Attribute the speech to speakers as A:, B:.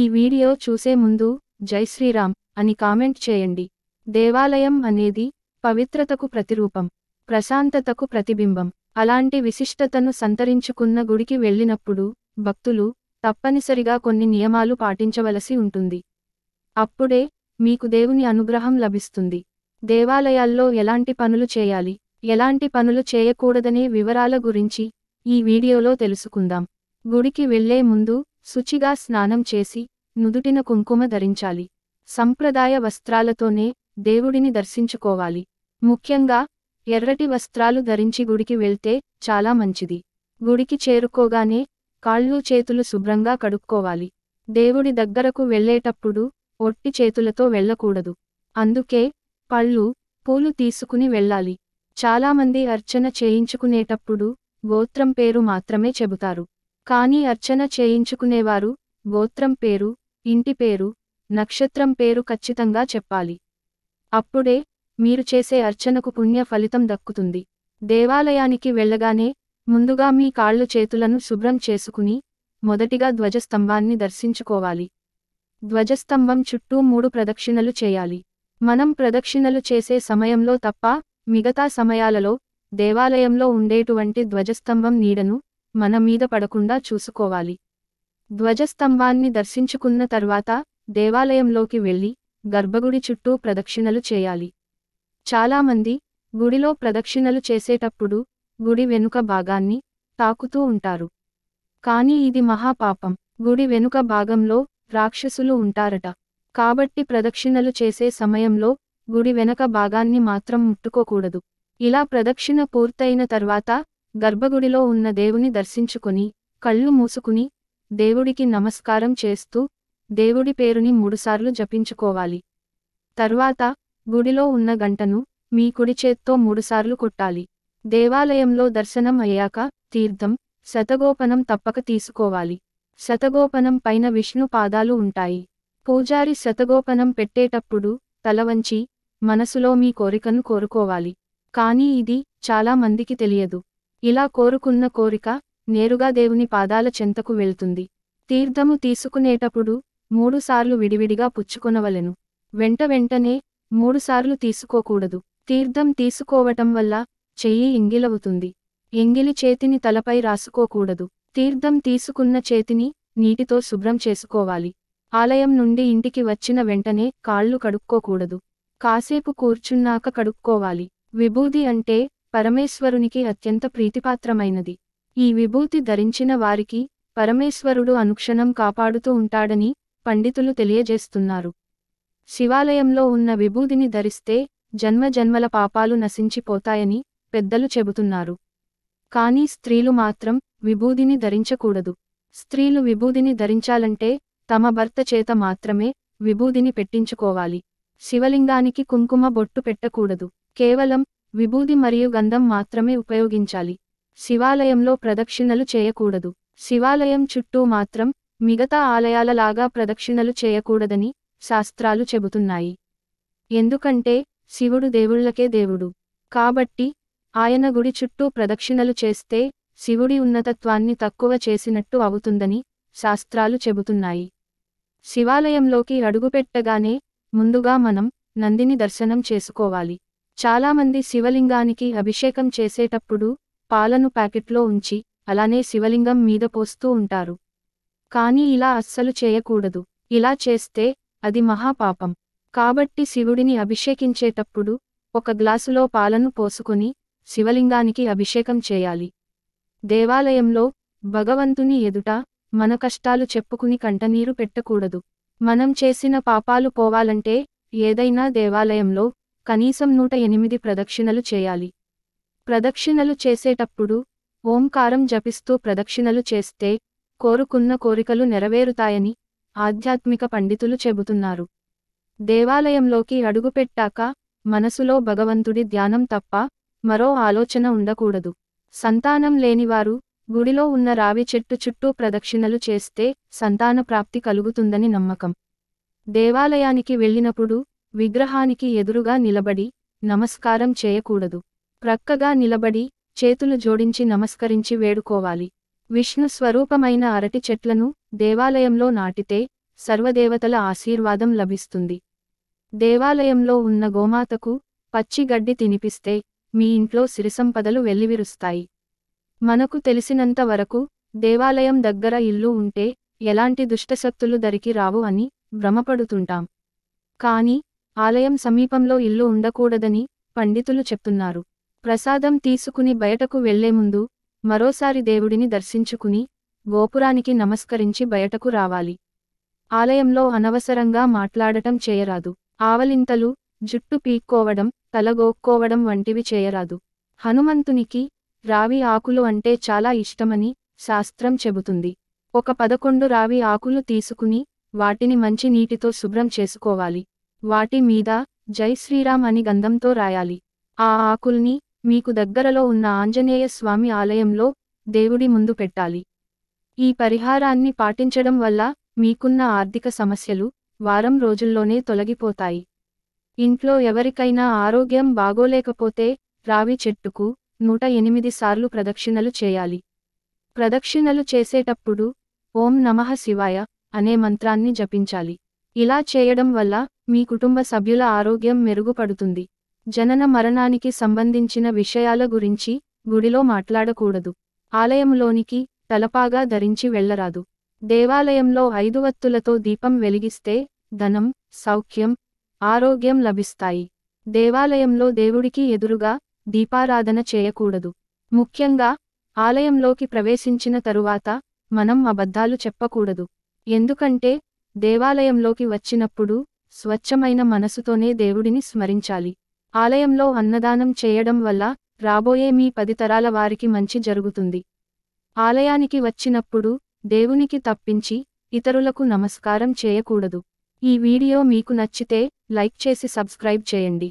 A: ఈ వీడియో చూసే ముందు జై శ్రీరామ్ అని కామెంట్ చేయండి దేవాలయం అనేది పవిత్రతకు ప్రతిరూపం ప్రశాంతతకు ప్రతిబింబం అలాంటి విశిష్టతను సంతరించుకున్న గుడికి వెళ్ళినప్పుడు భక్తులు తప్పనిసరిగా కొన్ని నియమాలు పాటించవలసి ఉంటుంది అప్పుడే మీకు దేవుని అనుగ్రహం లభిస్తుంది దేవాలయాల్లో ఎలాంటి పనులు చేయాలి ఎలాంటి పనులు చేయకూడదనే వివరాల గురించి ఈ వీడియోలో తెలుసుకుందాం గుడికి వెళ్లే ముందు శుచిగా స్నానం చేసి నుదుటిన కుంకుమ ధరించాలి సంప్రదాయ వస్త్రాలతోనే దేవుడిని దర్శించుకోవాలి ముఖ్యంగా ఎర్రటి వస్త్రాలు ధరించి గుడికి వెళ్తే చాలా మంచిది గుడికి చేరుకోగానే కాళ్ళు చేతులు శుభ్రంగా కడుక్కోవాలి దేవుడి దగ్గరకు వెళ్లేటప్పుడు ఒట్టి చేతులతో వెళ్ళకూడదు అందుకే పళ్ళు పూలు తీసుకుని వెళ్ళాలి చాలామంది అర్చన చేయించుకునేటప్పుడు గోత్రం పేరు మాత్రమే చెబుతారు కానీ అర్చన చేయించుకునేవారు గోత్రం పేరు ఇంటి పేరు నక్షత్రం పేరు ఖచ్చితంగా చెప్పాలి అప్పుడే మీరు చేసే అర్చనకు పుణ్య ఫలితం దక్కుతుంది దేవాలయానికి వెళ్ళగానే ముందుగా మీ కాళ్ళు చేతులను శుభ్రం చేసుకుని మొదటిగా ధ్వజస్తంభాన్ని దర్శించుకోవాలి ధ్వజస్తంభం చుట్టూ మూడు ప్రదక్షిణలు చేయాలి మనం ప్రదక్షిణలు చేసే సమయంలో తప్ప మిగతా సమయాలలో దేవాలయంలో ఉండేటువంటి ధ్వజస్తంభం నీడను మన మీద పడకుండా చూసుకోవాలి ధ్వజస్తంభాన్ని దర్శించుకున్న తర్వాత దేవాలయంలోకి వెళ్ళి గర్భగుడి చుట్టూ ప్రదక్షిణలు చేయాలి చాలామంది గుడిలో ప్రదక్షిణలు చేసేటప్పుడు గుడి వెనుక భాగాన్ని తాకుతూ ఉంటారు కానీ ఇది మహాపాపం గుడి వెనుక భాగంలో రాక్షసులు ఉంటారట కాబట్టి ప్రదక్షిణలు చేసే సమయంలో గుడి వెనక భాగాన్ని మాత్రం ముట్టుకోకూడదు ఇలా ప్రదక్షిణ పూర్తయిన తర్వాత గర్భగుడిలో ఉన్న దేవుని దర్శించుకుని కళ్ళు మూసుకుని దేవుడికి నమస్కారం చేస్తూ దేవుడి పేరుని మూడుసార్లు జపించుకోవాలి తర్వాత గుడిలో ఉన్న గంటను మీ కుడి చేత్తో మూడుసార్లు కొట్టాలి దేవాలయంలో దర్శనం అయ్యాక తీర్థం శతగోపనం తప్పక తీసుకోవాలి శతగోపనం పైన విష్ణు పాదాలు ఉంటాయి పూజారి శతగోపనం పెట్టేటప్పుడు తలవంచి మనసులో మీ కోరికను కోరుకోవాలి కానీ ఇది చాలామందికి తెలియదు ఇలా కోరుకున్న కోరిక నేరుగా దేవుని పాదాల చెంతకు వెళ్తుంది తీర్థము తీసుకునేటప్పుడు మూడుసార్లు విడివిడిగా పుచ్చుకొనవలెను వెంట వెంటనే మూడుసార్లు తీసుకోకూడదు తీర్థం తీసుకోవటం వల్ల చెయ్యి ఎంగిలవుతుంది ఎంగిలి చేతిని తలపై రాసుకోకూడదు తీర్థం తీసుకున్న చేతిని నీటితో శుభ్రం చేసుకోవాలి ఆలయం నుండి ఇంటికి వచ్చిన వెంటనే కాళ్ళు కడుక్కోకూడదు కాసేపు కూర్చున్నాక కడుక్కోవాలి విభూది అంటే పరమేశ్వరునికి అత్యంత ప్రీతిపాత్రమైనది ఈ విభూతి ధరించిన వారికి పరమేశ్వరుడు అనుక్షణం కాపాడుతూ ఉంటాడని పండితులు తెలియజేస్తున్నారు శివాలయంలో ఉన్న విభూదిని ధరిస్తే జన్మజన్మల పాపాలు నశించిపోతాయని పెద్దలు చెబుతున్నారు కానీ స్త్రీలు మాత్రం విభూదిని ధరించకూడదు స్త్రీలు విభూదిని ధరించాలంటే తమ భర్త చేత మాత్రమే విభూదిని పెట్టించుకోవాలి శివలింగానికి కుంకుమ బొట్టు పెట్టకూడదు కేవలం విభూది మరియు గంధం మాత్రమే ఉపయోగించాలి శివాలయంలో ప్రదక్షిణలు చేయకూడదు శివాలయం చుట్టూ మాత్రం మిగతా ఆలయాలలాగా ప్రదక్షిణలు చేయకూడదని శాస్త్రాలు చెబుతున్నాయి ఎందుకంటే శివుడు దేవుళ్లకే దేవుడు కాబట్టి ఆయన గుడి చుట్టూ ప్రదక్షిణలు చేస్తే శివుడి ఉన్నతత్వాన్ని తక్కువ చేసినట్టు అవుతుందని శాస్త్రాలు చెబుతున్నాయి శివాలయంలోకి అడుగుపెట్టగానే ముందుగా మనం నందిని దర్శనం చేసుకోవాలి చాలామంది శివలింగానికి అభిషేకం చేసేటప్పుడు పాలను ప్యాకెట్లో ఉంచి అలానే శివలింగం మీద పోస్తూ ఉంటారు కానీ ఇలా అస్సలు చేయకూడదు ఇలా చేస్తే అది మహాపాపం కాబట్టి శివుడిని అభిషేకించేటప్పుడు ఒక గ్లాసులో పాలను పోసుకుని శివలింగానికి అభిషేకం చేయాలి దేవాలయంలో భగవంతుని ఎదుట మన కష్టాలు చెప్పుకుని కంటనీరు పెట్టకూడదు మనం చేసిన పాపాలు పోవాలంటే ఏదైనా దేవాలయంలో కనీసం నూట ఎనిమిది ప్రదక్షిణలు చేయాలి ప్రదక్షిణలు చేసేటప్పుడు ఓంకారం జపిస్తూ ప్రదక్షిణలు చేస్తే కోరుకున్న కోరికలు నెరవేరుతాయని ఆధ్యాత్మిక పండితులు చెబుతున్నారు దేవాలయంలోకి అడుగుపెట్టాక మనసులో భగవంతుడి ధ్యానం తప్ప మరో ఆలోచన ఉండకూడదు సంతానం లేనివారు గుడిలో ఉన్న రావి చెట్టు చుట్టూ ప్రదక్షిణలు చేస్తే సంతాన ప్రాప్తి కలుగుతుందని నమ్మకం దేవాలయానికి వెళ్ళినప్పుడు విగ్రహానికి ఎదురుగా నిలబడి నమస్కారం చేయకూడదు ప్రక్కగా నిలబడి చేతులు జోడించి నమస్కరించి వేడుకోవాలి విష్ణు స్వరూపమైన అరటి చెట్లను దేవాలయంలో నాటితే సర్వదేవతల ఆశీర్వాదం లభిస్తుంది దేవాలయంలో ఉన్న గోమాతకు పచ్చి గడ్డి తినిపిస్తే మీ ఇంట్లో సిరిసంపదలు వెల్లివిరుస్తాయి మనకు తెలిసినంత వరకు దేవాలయం దగ్గర ఇల్లు ఉంటే ఎలాంటి దుష్టశక్తులు దరికి రావు అని భ్రమపడుతుంటాం కాని ఆలయం సమీపంలో ఇల్లు ఉండకూడదని పండితులు చెప్తున్నారు ప్రసాదం తీసుకుని బయటకు వెళ్లే ముందు మరోసారి దేవుడిని దర్శించుకుని గోపురానికి నమస్కరించి బయటకు రావాలి ఆలయంలో అనవసరంగా మాట్లాడటం చేయరాదు ఆవలింతలు జుట్టు పీక్కోవడం తలగోక్కోవడం వంటివి చేయరాదు హనుమంతునికి రావి ఆకులు అంటే చాలా ఇష్టమని శాస్త్రం చెబుతుంది ఒక పదకొండు రావి ఆకులు తీసుకుని వాటిని మంచి నీటితో శుభ్రం చేసుకోవాలి వాటి మీద జై శ్రీరామ్ అని గంధంతో రాయాలి ఆ ఆకుల్ని మీకు దగ్గరలో ఉన్న ఆంజనేయ స్వామి ఆలయంలో దేవుడి ముందు పెట్టాలి ఈ పరిహారాన్ని పాటించడం వల్ల మీకున్న ఆర్థిక సమస్యలు వారం రోజుల్లోనే తొలగిపోతాయి ఇంట్లో ఎవరికైనా ఆరోగ్యం బాగోలేకపోతే రావి చెట్టుకు నూట ఎనిమిది సార్లు ప్రదక్షిణలు చేయాలి ప్రదక్షిణలు చేసేటప్పుడు ఓం నమః శివాయ అనే మంత్రాన్ని జపించాలి ఇలా చేయడం వల్ల మీ కుటుంబ సభ్యుల ఆరోగ్యం మెరుగుపడుతుంది జనన మరణానికి సంబంధించిన విషయాల గురించి గుడిలో మాట్లాడకూడదు ఆలయంలోనికి తలపాగా ధరించి వెళ్లరాదు దేవాలయంలో ఐదువత్తులతో దీపం వెలిగిస్తే ధనం సౌఖ్యం ఆరోగ్యం లభిస్తాయి దేవాలయంలో దేవుడికి ఎదురుగా దీపారాధన చేయకూడదు ముఖ్యంగా ఆలయంలోకి ప్రవేశించిన తరువాత మనం అబద్ధాలు చెప్పకూడదు ఎందుకంటే దేవాలయంలోకి వచ్చినప్పుడు స్వచ్ఛమైన మనసుతోనే దేవుడిని స్మరించాలి ఆలయంలో అన్నదానం చేయడం వల్ల రాబోయే మీ పది తరాల వారికి మంచి జరుగుతుంది ఆలయానికి వచ్చినప్పుడు దేవునికి తప్పించి ఇతరులకు నమస్కారం చేయకూడదు ఈ వీడియో మీకు నచ్చితే లైక్ చేసి సబ్స్క్రైబ్ చేయండి